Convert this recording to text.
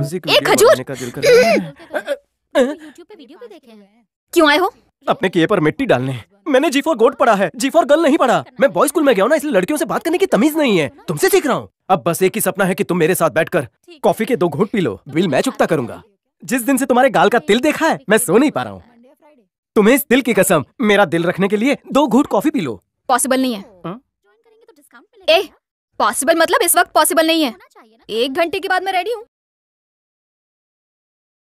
एक खजूर क्यों आए हो अपने किए पर मिट्टी डालने मैंने जी फॉर गोट पढ़ा है जी फॉर गर्ल नहीं पढ़ा मैं बॉय स्कूल में गया ना इसलिए लड़कियों से बात करने की तमीज नहीं है तुमसे सीख रहा हूँ अब बस एक ही सपना है कि तुम मेरे साथ बैठकर कॉफी के दो घोट पी लो बिल मैं चुकता करूंगा जिस दिन से तुम्हारे गाल का तिल देखा है मैं सो नहीं पा रहा हूँ तुम्हें इस दिल की कसम मेरा दिल रखने के लिए दो घूट कॉफी पी लो पॉसिबल नहीं है पॉसिबल हाँ? मतलब इस वक्त पॉसिबल नहीं है एक घंटे के बाद मैं रेडी हूँ